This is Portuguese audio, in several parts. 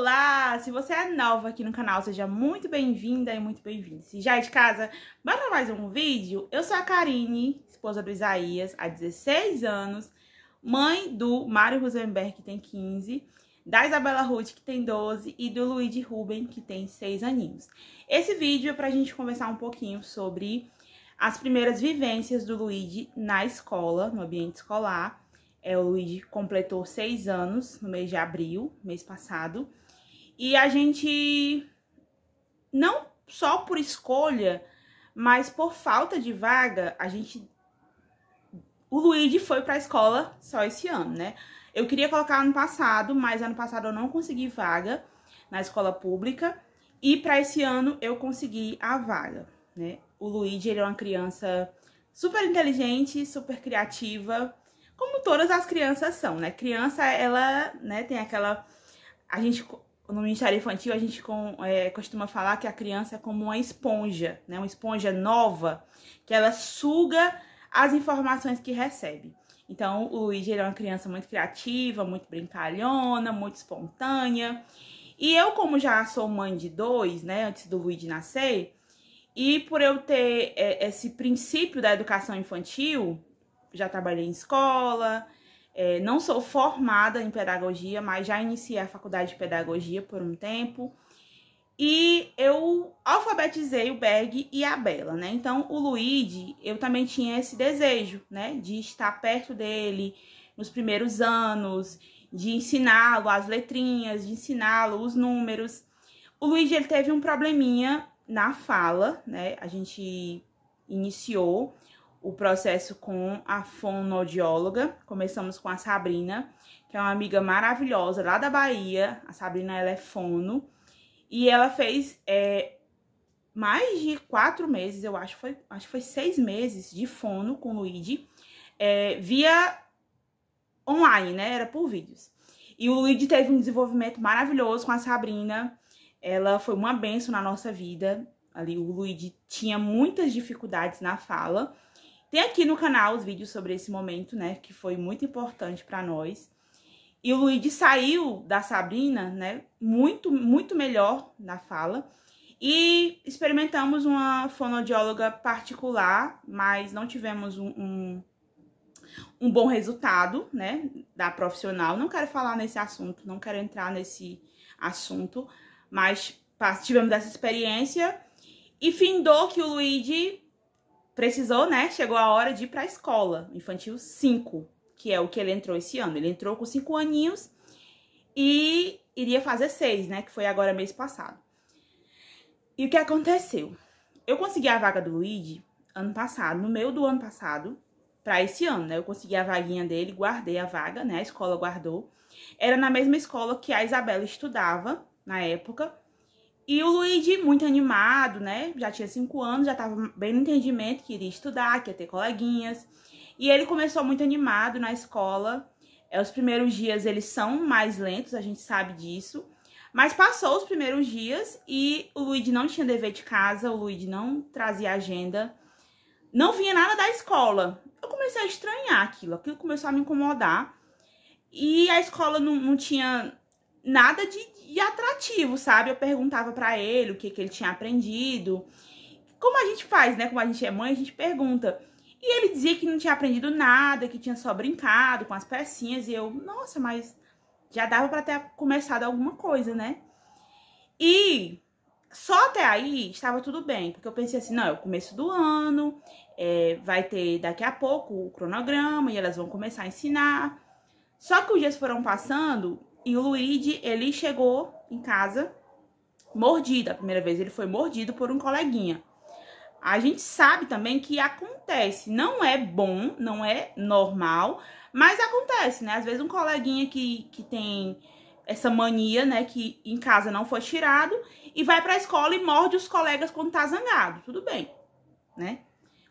Olá! Se você é nova aqui no canal, seja muito bem-vinda e muito bem-vindo. Se já é de casa, bora mais um vídeo? Eu sou a Karine, esposa do Isaías, há 16 anos, mãe do Mário Rosenberg, que tem 15, da Isabela Ruth, que tem 12, e do Luigi Ruben, que tem 6 aninhos. Esse vídeo é pra gente conversar um pouquinho sobre as primeiras vivências do Luigi na escola, no ambiente escolar, é, o Luigi completou seis anos no mês de abril, mês passado. E a gente, não só por escolha, mas por falta de vaga, a gente. O Luigi foi para a escola só esse ano, né? Eu queria colocar ano passado, mas ano passado eu não consegui vaga na escola pública. E para esse ano eu consegui a vaga, né? O Luigi, ele é uma criança super inteligente, super criativa, como todas as crianças são, né? Criança, ela, né, tem aquela a gente no Ministério Infantil a gente com, é, costuma falar que a criança é como uma esponja, né? Uma esponja nova, que ela suga as informações que recebe. Então, o Luigi é uma criança muito criativa, muito brincalhona, muito espontânea. E eu, como já sou mãe de dois, né, antes do Luigi nascer, e por eu ter é, esse princípio da educação infantil, já trabalhei em escola, é, não sou formada em pedagogia, mas já iniciei a faculdade de pedagogia por um tempo. E eu alfabetizei o Berg e a Bela, né? Então, o Luigi, eu também tinha esse desejo, né? De estar perto dele nos primeiros anos, de ensiná-lo as letrinhas, de ensiná-lo os números. O Luigi, ele teve um probleminha na fala, né? A gente iniciou o processo com a fonoaudióloga. Começamos com a Sabrina, que é uma amiga maravilhosa lá da Bahia. A Sabrina, ela é fono. E ela fez é, mais de quatro meses, eu acho, foi, acho que foi seis meses de fono com o Luigi, é, via online, né? Era por vídeos. E o Luigi teve um desenvolvimento maravilhoso com a Sabrina. Ela foi uma benção na nossa vida. Ali, o Luigi tinha muitas dificuldades na fala, tem aqui no canal os vídeos sobre esse momento, né, que foi muito importante para nós. E o Luigi saiu da Sabrina, né, muito, muito melhor na fala. E experimentamos uma fonodióloga particular, mas não tivemos um, um, um bom resultado, né, da profissional. Não quero falar nesse assunto, não quero entrar nesse assunto, mas tivemos essa experiência. E findou que o Luigi precisou, né? Chegou a hora de ir para a escola, infantil 5, que é o que ele entrou esse ano. Ele entrou com 5 aninhos e iria fazer 6, né? Que foi agora mês passado. E o que aconteceu? Eu consegui a vaga do Luigi ano passado, no meio do ano passado, para esse ano, né? Eu consegui a vaguinha dele, guardei a vaga, né? A escola guardou. Era na mesma escola que a Isabela estudava na época. E o Luigi, muito animado, né? Já tinha cinco anos, já estava bem no entendimento que iria estudar, que ia ter coleguinhas. E ele começou muito animado na escola. É, os primeiros dias eles são mais lentos, a gente sabe disso. Mas passou os primeiros dias e o Luigi não tinha dever de casa, o Luigi não trazia agenda, não vinha nada da escola. Eu comecei a estranhar aquilo, aquilo começou a me incomodar. E a escola não, não tinha nada de, de atrativo, sabe? Eu perguntava para ele o que, que ele tinha aprendido. Como a gente faz, né? Como a gente é mãe, a gente pergunta. E ele dizia que não tinha aprendido nada, que tinha só brincado com as pecinhas. E eu, nossa, mas já dava para ter começado alguma coisa, né? E só até aí estava tudo bem, porque eu pensei assim, não, é o começo do ano, é, vai ter daqui a pouco o cronograma e elas vão começar a ensinar. Só que os dias foram passando e o Luigi, ele chegou em casa mordido. A primeira vez ele foi mordido por um coleguinha. A gente sabe também que acontece. Não é bom, não é normal, mas acontece, né? Às vezes um coleguinha que, que tem essa mania, né, que em casa não foi tirado, e vai pra escola e morde os colegas quando tá zangado. Tudo bem, né?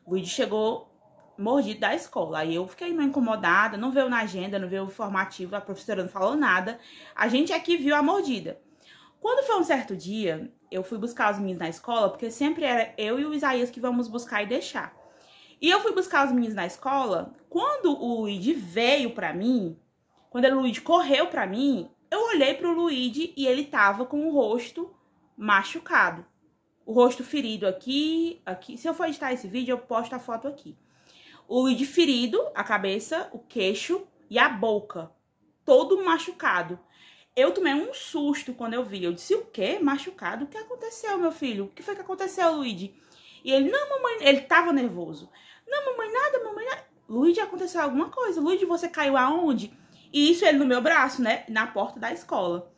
O Luigi chegou mordido da escola. Aí eu fiquei meio incomodada, não veio na agenda, não veio o formativo, a professora não falou nada. A gente aqui é viu a mordida. Quando foi um certo dia, eu fui buscar os meninos na escola, porque sempre era eu e o Isaías que vamos buscar e deixar. E eu fui buscar os meninos na escola. Quando o Luigi veio para mim, quando o Luigi correu para mim, eu olhei pro Luigi e ele tava com o rosto machucado. O rosto ferido aqui, aqui. Se eu for editar esse vídeo, eu posto a foto aqui. O Luigi ferido, a cabeça, o queixo e a boca, todo machucado. Eu tomei um susto quando eu vi. Eu disse, o quê? Machucado? O que aconteceu, meu filho? O que foi que aconteceu, Luigi? E ele, não, mamãe, ele tava nervoso. Não, mamãe, nada, mamãe, nada. Luigi, aconteceu alguma coisa. Luigi, você caiu aonde? E isso ele no meu braço, né? Na porta da escola.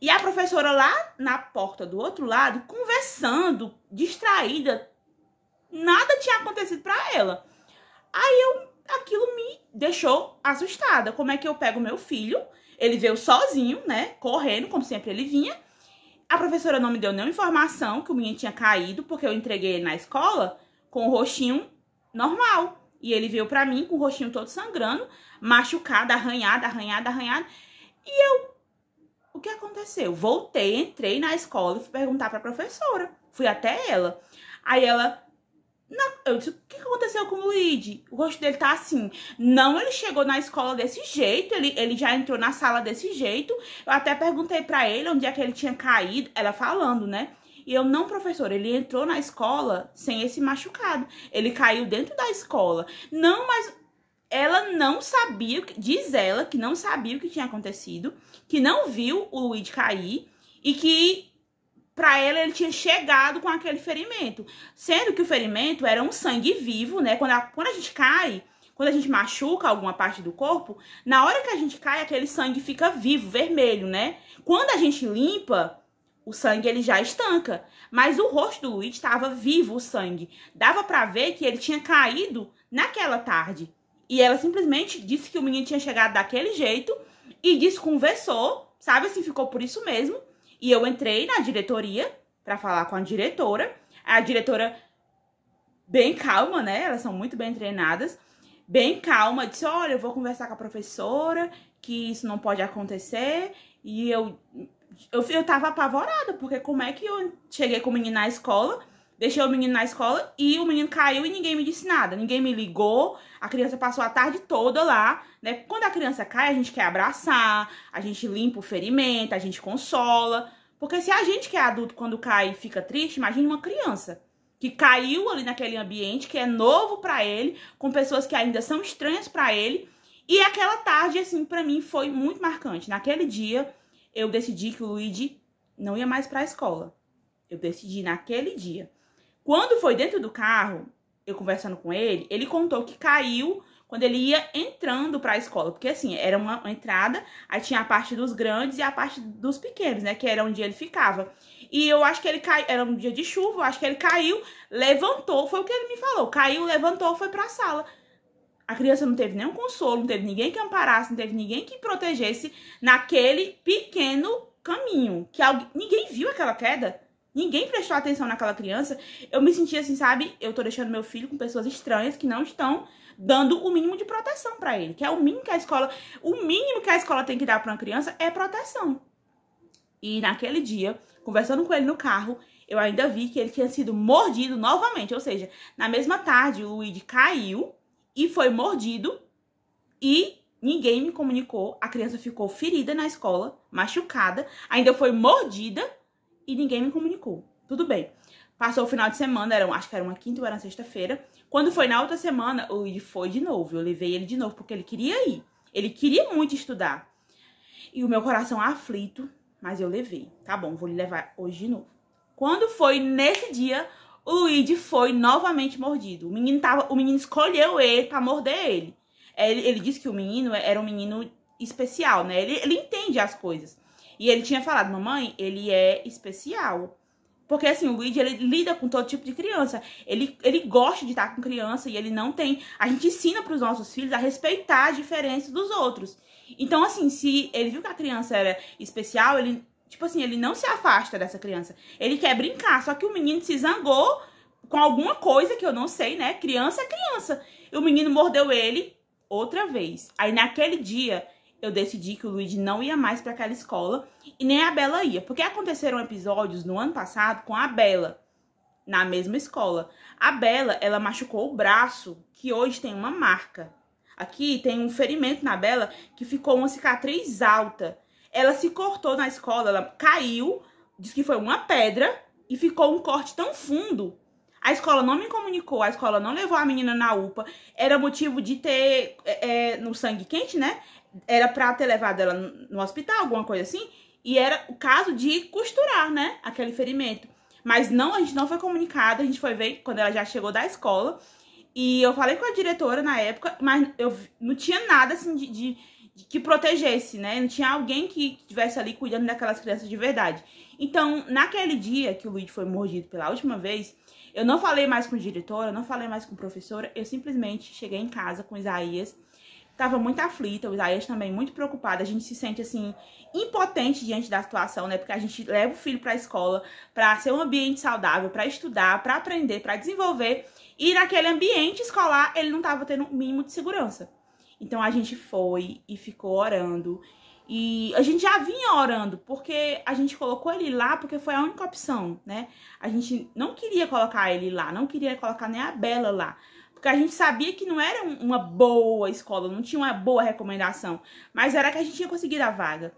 E a professora lá na porta do outro lado, conversando, distraída. Nada tinha acontecido para ela. Aí eu, aquilo me deixou assustada. Como é que eu pego meu filho? Ele veio sozinho, né? Correndo, como sempre ele vinha. A professora não me deu nenhuma informação que o menino tinha caído, porque eu entreguei ele na escola com o rostinho normal. E ele veio para mim com o rostinho todo sangrando, machucado, arranhado, arranhado, arranhado. E eu, o que aconteceu? Voltei, entrei na escola e fui perguntar para professora. Fui até ela. Aí ela, não, eu disse, o que aconteceu com o Luigi? O rosto dele tá assim. Não, ele chegou na escola desse jeito, ele, ele já entrou na sala desse jeito. Eu até perguntei para ele onde é que ele tinha caído, ela falando, né? E eu, não, professor, ele entrou na escola sem esse machucado. Ele caiu dentro da escola. Não, mas ela não sabia, diz ela que não sabia o que tinha acontecido, que não viu o Luigi cair e que para ela ele tinha chegado com aquele ferimento, sendo que o ferimento era um sangue vivo, né? Quando a, quando a gente cai, quando a gente machuca alguma parte do corpo, na hora que a gente cai, aquele sangue fica vivo, vermelho, né? Quando a gente limpa, o sangue ele já estanca, mas o rosto do Luiz estava vivo o sangue. Dava para ver que ele tinha caído naquela tarde. E ela simplesmente disse que o menino tinha chegado daquele jeito e desconversou, sabe assim, ficou por isso mesmo e eu entrei na diretoria para falar com a diretora. A diretora, bem calma, né? Elas são muito bem treinadas. Bem calma, disse: Olha, eu vou conversar com a professora, que isso não pode acontecer. E eu, eu, eu tava apavorada, porque como é que eu cheguei com o menino na escola Deixei o menino na escola e o menino caiu e ninguém me disse nada. Ninguém me ligou. A criança passou a tarde toda lá, né? Quando a criança cai, a gente quer abraçar, a gente limpa o ferimento, a gente consola. Porque se a gente que é adulto, quando cai, fica triste, imagine uma criança que caiu ali naquele ambiente, que é novo para ele, com pessoas que ainda são estranhas para ele. E aquela tarde, assim, para mim foi muito marcante. Naquele dia, eu decidi que o Luigi não ia mais para a escola. Eu decidi naquele dia. Quando foi dentro do carro, eu conversando com ele, ele contou que caiu quando ele ia entrando para a escola, porque assim, era uma, entrada, aí tinha a parte dos grandes e a parte dos pequenos, né, que era onde ele ficava. E eu acho que ele caiu, era um dia de chuva, eu acho que ele caiu, levantou, foi o que ele me falou, caiu, levantou, foi para a sala. A criança não teve nenhum consolo, não teve ninguém que amparasse, não teve ninguém que protegesse naquele pequeno caminho, que alguém, ninguém viu aquela queda ninguém prestou atenção naquela criança, eu me senti assim, sabe? Eu tô deixando meu filho com pessoas estranhas que não estão dando o mínimo de proteção para ele, que é o mínimo que a escola, o mínimo que a escola tem que dar para uma criança é proteção. E naquele dia, conversando com ele no carro, eu ainda vi que ele tinha sido mordido novamente, ou seja, na mesma tarde o Luigi caiu e foi mordido e ninguém me comunicou, a criança ficou ferida na escola, machucada, ainda foi mordida e ninguém me comunicou. Tudo bem. Passou o final de semana, era, acho que era uma quinta ou era uma sexta-feira. Quando foi na outra semana, o Id foi de novo. Eu levei ele de novo porque ele queria ir. Ele queria muito estudar. E o meu coração aflito, mas eu levei. Tá bom, vou lhe levar hoje de novo. Quando foi nesse dia, o Id foi novamente mordido. O menino, tava, o menino escolheu ele para morder ele. É, ele. ele. disse que o menino era um menino especial, né? Ele, ele entende as coisas. E ele tinha falado, mamãe, ele é especial. Porque assim, o Luigi, ele lida com todo tipo de criança. Ele, ele gosta de estar com criança e ele não tem... A gente ensina para os nossos filhos a respeitar as diferenças dos outros. Então, assim, se ele viu que a criança era especial, ele... Tipo assim, ele não se afasta dessa criança. Ele quer brincar, só que o menino se zangou com alguma coisa que eu não sei, né? Criança é criança. E o menino mordeu ele outra vez. Aí naquele dia, eu decidi que o Luigi não ia mais para aquela escola e nem a Bela ia, porque aconteceram episódios no ano passado com a Bela na mesma escola. A Bela, ela machucou o braço, que hoje tem uma marca. Aqui tem um ferimento na Bela que ficou uma cicatriz alta. Ela se cortou na escola, ela caiu, diz que foi uma pedra e ficou um corte tão fundo a escola não me comunicou, a escola não levou a menina na UPA. Era motivo de ter é, é, no sangue quente, né? Era pra ter levado ela no hospital, alguma coisa assim. E era o caso de costurar, né? Aquele ferimento. Mas não, a gente não foi comunicado, a gente foi ver quando ela já chegou da escola. E eu falei com a diretora na época, mas eu não tinha nada assim de, de, de que protegesse, né? Não tinha alguém que estivesse ali cuidando daquelas crianças de verdade. Então, naquele dia que o Luiz foi mordido pela última vez, eu não falei mais com o diretor, eu não falei mais com a professora, eu simplesmente cheguei em casa com o Isaías. Tava muito aflita, o Isaías também muito preocupado. A gente se sente assim impotente diante da situação, né? Porque a gente leva o filho para a escola para ser um ambiente saudável, para estudar, para aprender, para desenvolver, e naquele ambiente escolar ele não tava tendo o um mínimo de segurança. Então a gente foi e ficou orando e a gente já vinha orando, porque a gente colocou ele lá porque foi a única opção, né? A gente não queria colocar ele lá, não queria colocar nem a Bela lá. Porque a gente sabia que não era uma boa escola, não tinha uma boa recomendação. Mas era que a gente tinha conseguido a vaga.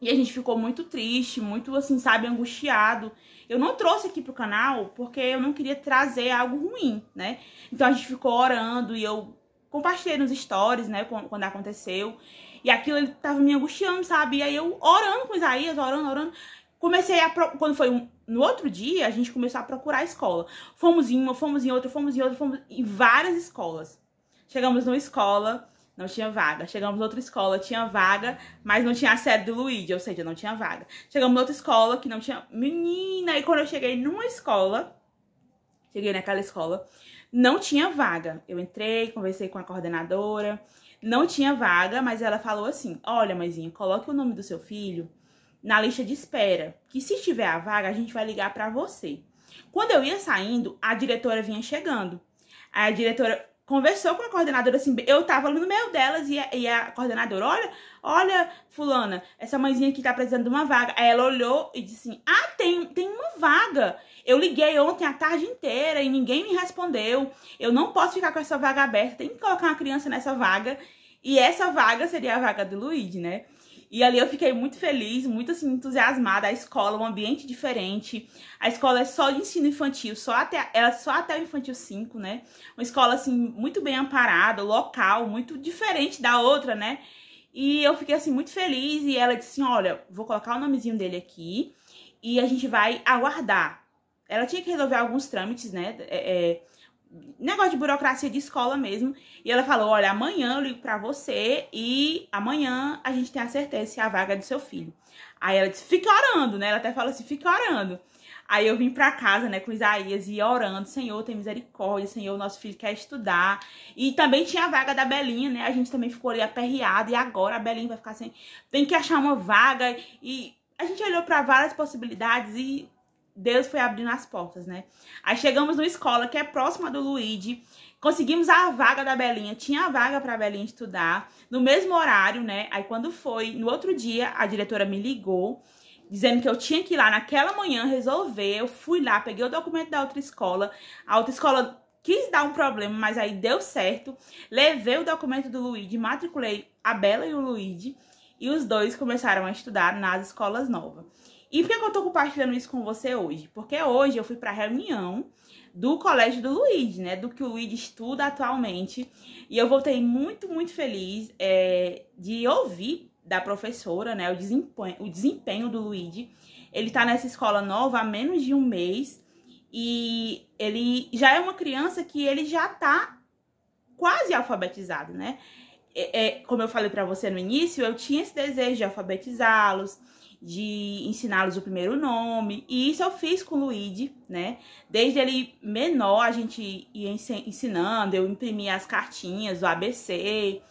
E a gente ficou muito triste, muito assim, sabe, angustiado. Eu não trouxe aqui pro canal porque eu não queria trazer algo ruim, né? Então a gente ficou orando e eu compartilhei nos stories, né, quando aconteceu. E aquilo ele tava me angustiando, sabe? E aí eu orando com Isaías, orando, orando. Comecei a. Pro... Quando foi um... no outro dia, a gente começou a procurar a escola. Fomos em uma, fomos em outra, fomos em outra, fomos em várias escolas. Chegamos numa escola, não tinha vaga. Chegamos em outra escola, tinha vaga, mas não tinha a sede do Luigi, ou seja, não tinha vaga. Chegamos em outra escola que não tinha. Menina! E quando eu cheguei numa escola, cheguei naquela escola, não tinha vaga. Eu entrei, conversei com a coordenadora. Não tinha vaga, mas ela falou assim: Olha, mãezinha, coloque o nome do seu filho na lista de espera, que se tiver a vaga, a gente vai ligar para você. Quando eu ia saindo, a diretora vinha chegando. Aí a diretora conversou com a coordenadora, assim, eu tava ali no meio delas e a, e a, coordenadora, olha, olha, fulana, essa mãezinha aqui tá precisando de uma vaga. Aí ela olhou e disse assim, ah, tem, tem uma vaga. Eu liguei ontem a tarde inteira e ninguém me respondeu. Eu não posso ficar com essa vaga aberta, tem que colocar uma criança nessa vaga. E essa vaga seria a vaga do Luigi, né? E ali eu fiquei muito feliz, muito assim, entusiasmada. A escola, é um ambiente diferente. A escola é só de ensino infantil, só até, ela é só até o infantil 5, né? Uma escola, assim, muito bem amparada, local, muito diferente da outra, né? E eu fiquei, assim, muito feliz. E ela disse assim: olha, vou colocar o nomezinho dele aqui e a gente vai aguardar. Ela tinha que resolver alguns trâmites, né? É, é, negócio de burocracia de escola mesmo. E ela falou: Olha, amanhã eu ligo pra você e amanhã a gente tem a certeza se é a vaga é do seu filho. Aí ela disse: fique orando, né? Ela até falou assim: fique orando. Aí eu vim pra casa, né, com Isaías e orando: Senhor, tem misericórdia, Senhor, nosso filho quer estudar. E também tinha a vaga da Belinha, né? A gente também ficou ali aperreado e agora a Belinha vai ficar sem. Tem que achar uma vaga. E a gente olhou para várias possibilidades e Deus foi abrindo as portas, né? Aí chegamos numa escola que é próxima do Luigi, conseguimos a vaga da Belinha, tinha a vaga para a Belinha estudar, no mesmo horário, né? Aí quando foi, no outro dia, a diretora me ligou, dizendo que eu tinha que ir lá naquela manhã resolver, eu fui lá, peguei o documento da outra escola, a outra escola quis dar um problema, mas aí deu certo, levei o documento do Luigi, matriculei a Bela e o Luigi, e os dois começaram a estudar nas escolas novas. E por que, eu tô compartilhando isso com você hoje? Porque hoje eu fui pra reunião do colégio do Luiz, né? Do que o Luiz estuda atualmente. E eu voltei muito, muito feliz é, de ouvir da professora, né? O desempenho, o desempenho do Luiz. Ele tá nessa escola nova há menos de um mês. E ele já é uma criança que ele já tá quase alfabetizado, né? É, é, como eu falei para você no início, eu tinha esse desejo de alfabetizá-los de ensiná-los o primeiro nome. E isso eu fiz com o Luigi, né? Desde ele menor, a gente ia ensinando, eu imprimia as cartinhas do ABC.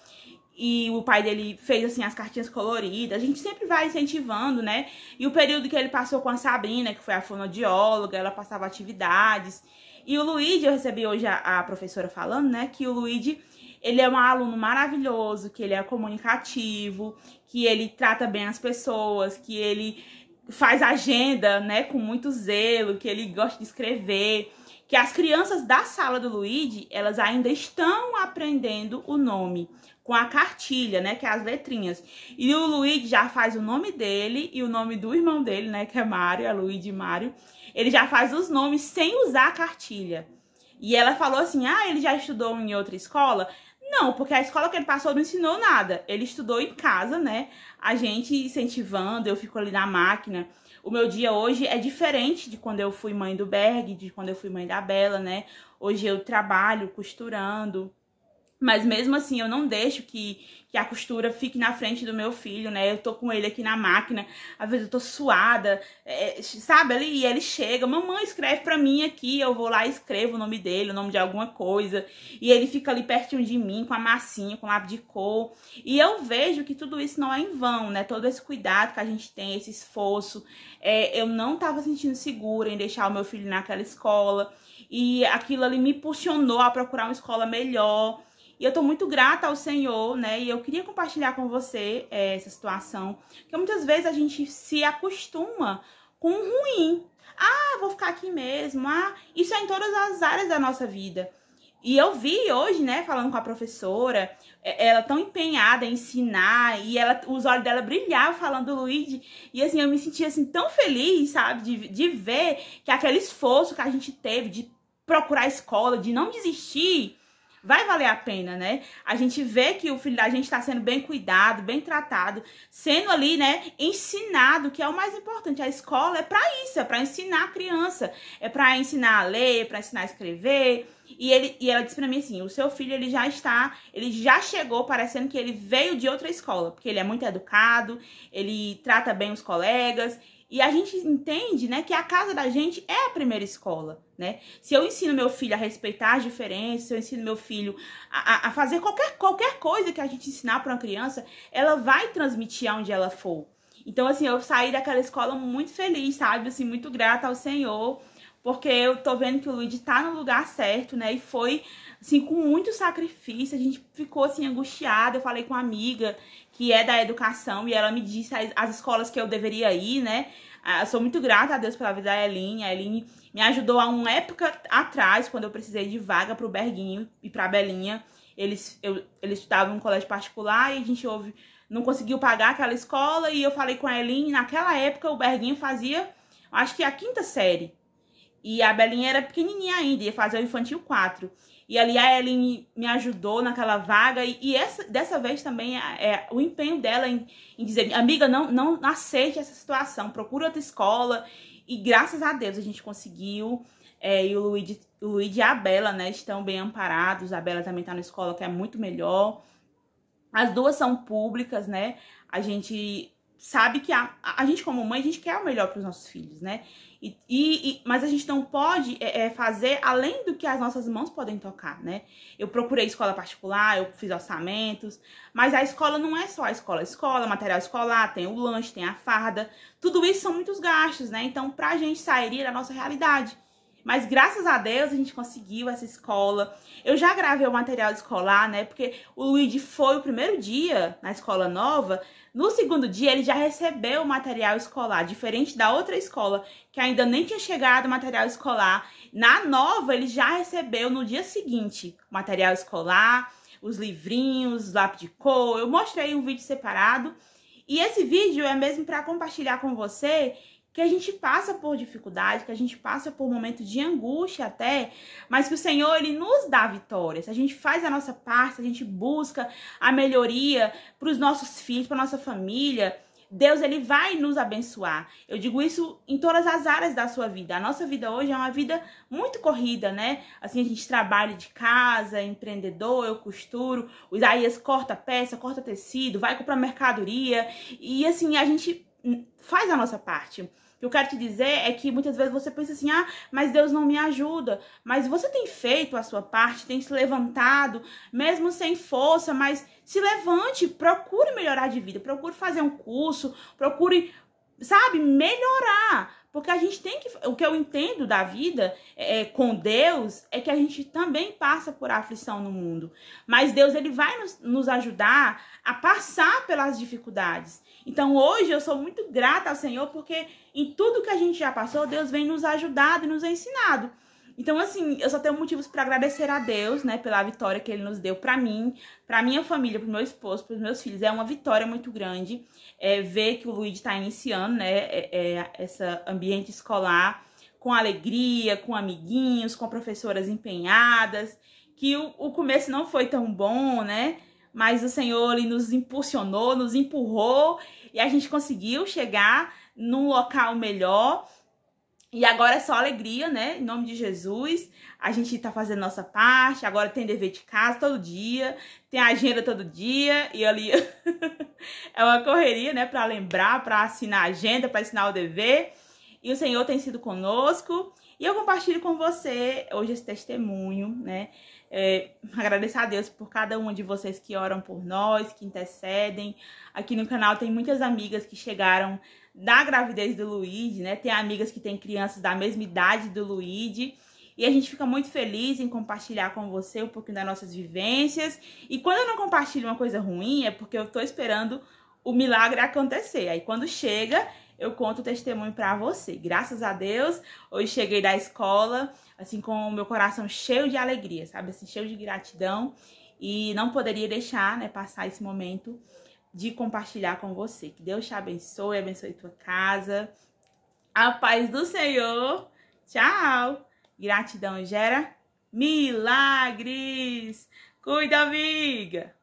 E o pai dele fez, assim, as cartinhas coloridas. A gente sempre vai incentivando, né? E o período que ele passou com a Sabrina, que foi a fonodióloga ela passava atividades. E o Luigi, eu recebi hoje a, a professora falando, né? Que o Luigi ele é um aluno maravilhoso, que ele é comunicativo, que ele trata bem as pessoas, que ele faz agenda, né, com muito zelo, que ele gosta de escrever, que as crianças da sala do Luigi, elas ainda estão aprendendo o nome com a cartilha, né, que é as letrinhas. E o Luigi já faz o nome dele e o nome do irmão dele, né, que é Mário, é Luigi Mário. Ele já faz os nomes sem usar a cartilha. E ela falou assim: "Ah, ele já estudou em outra escola?" Não, porque a escola que ele passou não ensinou nada. Ele estudou em casa, né? A gente incentivando, eu fico ali na máquina. O meu dia hoje é diferente de quando eu fui mãe do Berg, de quando eu fui mãe da Bela, né? Hoje eu trabalho costurando, mas mesmo assim, eu não deixo que, que a costura fique na frente do meu filho, né? Eu tô com ele aqui na máquina, às vezes eu tô suada, é, sabe? Ele, e ele chega, mamãe, escreve pra mim aqui, eu vou lá e escrevo o nome dele, o nome de alguma coisa. E ele fica ali pertinho de mim, com a massinha, com o lápis de cor. E eu vejo que tudo isso não é em vão, né? Todo esse cuidado que a gente tem, esse esforço. É, eu não tava sentindo segura em deixar o meu filho naquela escola. E aquilo ali me impulsionou a procurar uma escola melhor. E eu tô muito grata ao Senhor, né? E eu queria compartilhar com você é, essa situação. Porque muitas vezes a gente se acostuma com o ruim. Ah, vou ficar aqui mesmo. Ah, isso é em todas as áreas da nossa vida. E eu vi hoje, né, falando com a professora, é, ela tão empenhada em ensinar, e ela, os olhos dela brilhavam falando do Luigi, e assim, eu me sentia assim tão feliz, sabe, de, de ver que aquele esforço que a gente teve de procurar escola, de não desistir, vai valer a pena, né? A gente vê que o filho da gente está sendo bem cuidado, bem tratado, sendo ali, né, ensinado, que é o mais importante. A escola é para isso, é para ensinar a criança, é para ensinar a ler, é para ensinar a escrever, e, ele, e ela disse para mim assim: o seu filho ele já está, ele já chegou parecendo que ele veio de outra escola, porque ele é muito educado, ele trata bem os colegas. E a gente entende, né, que a casa da gente é a primeira escola, né? Se eu ensino meu filho a respeitar as diferenças, se eu ensino meu filho a, a fazer qualquer, qualquer coisa que a gente ensinar para uma criança, ela vai transmitir aonde ela for. Então, assim, eu saí daquela escola muito feliz, sabe? Assim, muito grata ao Senhor porque eu tô vendo que o Luigi tá no lugar certo, né? E foi, assim, com muito sacrifício, a gente ficou, assim, angustiada. Eu falei com uma amiga que é da educação e ela me disse as, as escolas que eu deveria ir, né? Ah, eu sou muito grata a Deus pela vida da Eline. A Eline me ajudou há uma época atrás, quando eu precisei de vaga pro Berguinho e pra Belinha. Eles, eu, eles estudavam em um colégio particular e a gente não conseguiu pagar aquela escola. E eu falei com a Eline, naquela época o Berguinho fazia, acho que a quinta série. E a Belinha era pequenininha ainda, ia fazer o infantil 4. E ali a Ellen me ajudou naquela vaga. E, e essa, dessa vez também é, é, o empenho dela em, em, dizer, amiga, não, não aceite essa situação, procura outra escola. E graças a Deus a gente conseguiu. É, e o Luigi, o Luigi e a Bela, né, estão bem amparados. A Bela também está na escola que é muito melhor. As duas são públicas, né? A gente sabe que a, a gente como mãe, a gente quer o melhor para os nossos filhos, né? E, e, mas a gente não pode é, é, fazer além do que as nossas mãos podem tocar, né? Eu procurei escola particular, eu fiz orçamentos, mas a escola não é só a escola. A escola, material escolar, tem o lanche, tem a farda, tudo isso são muitos gastos, né? Então, para a gente sairia da nossa realidade. Mas graças a Deus a gente conseguiu essa escola. Eu já gravei o material escolar, né? Porque o Luigi foi o primeiro dia na escola nova. No segundo dia ele já recebeu o material escolar, diferente da outra escola que ainda nem tinha chegado o material escolar. Na nova ele já recebeu no dia seguinte o material escolar, os livrinhos, lápis de cor. Eu mostrei um vídeo separado. E esse vídeo é mesmo para compartilhar com você que a gente passa por dificuldade, que a gente passa por momentos de angústia até, mas que o Senhor ele nos dá vitória. Se a gente faz a nossa parte, a gente busca a melhoria para os nossos filhos, para nossa família, Deus ele vai nos abençoar. Eu digo isso em todas as áreas da sua vida. A nossa vida hoje é uma vida muito corrida, né? Assim a gente trabalha de casa, empreendedor, eu costuro, o Isaías corta peça, corta tecido, vai comprar mercadoria e assim a gente faz a nossa parte. O que eu quero te dizer é que muitas vezes você pensa assim: ah, mas Deus não me ajuda. Mas você tem feito a sua parte, tem se levantado, mesmo sem força, mas se levante, procure melhorar de vida, procure fazer um curso, procure sabe, melhorar. Porque a gente tem que. O que eu entendo da vida é, é, com Deus é que a gente também passa por aflição no mundo. Mas Deus, ele vai nos, nos ajudar a passar pelas dificuldades. Então hoje eu sou muito grata ao Senhor porque em tudo que a gente já passou, Deus vem nos ajudado e nos ensinado. Então, assim, eu só tenho motivos para agradecer a Deus, né, pela vitória que ele nos deu para mim, para minha família, pro meu esposo, pros meus filhos. É uma vitória muito grande é, ver que o Luigi tá iniciando, né, é, é, esse ambiente escolar com alegria, com amiguinhos, com professoras empenhadas, que o, o começo não foi tão bom, né, mas o Senhor ele nos impulsionou, nos empurrou e a gente conseguiu chegar num local melhor e agora é só alegria, né? Em nome de Jesus. A gente tá fazendo nossa parte. Agora tem dever de casa todo dia. Tem agenda todo dia. E ali é uma correria, né? Pra lembrar, pra assinar a agenda, pra assinar o dever. E o Senhor tem sido conosco. E eu compartilho com você hoje esse testemunho, né? É, a Deus por cada uma de vocês que oram por nós, que intercedem. Aqui no canal tem muitas amigas que chegaram da gravidez do Luigi, né? Tem amigas que têm crianças da mesma idade do Luigi. E a gente fica muito feliz em compartilhar com você um pouquinho das nossas vivências. E quando eu não compartilho uma coisa ruim, é porque eu tô esperando o milagre acontecer. Aí quando chega, eu conto o testemunho para você. Graças a Deus, hoje cheguei da escola, assim, com o meu coração cheio de alegria, sabe? Assim, cheio de gratidão. E não poderia deixar, né, passar esse momento de compartilhar com você. Que Deus te abençoe, abençoe tua casa. A paz do Senhor. Tchau. Gratidão gera milagres. Cuida, amiga.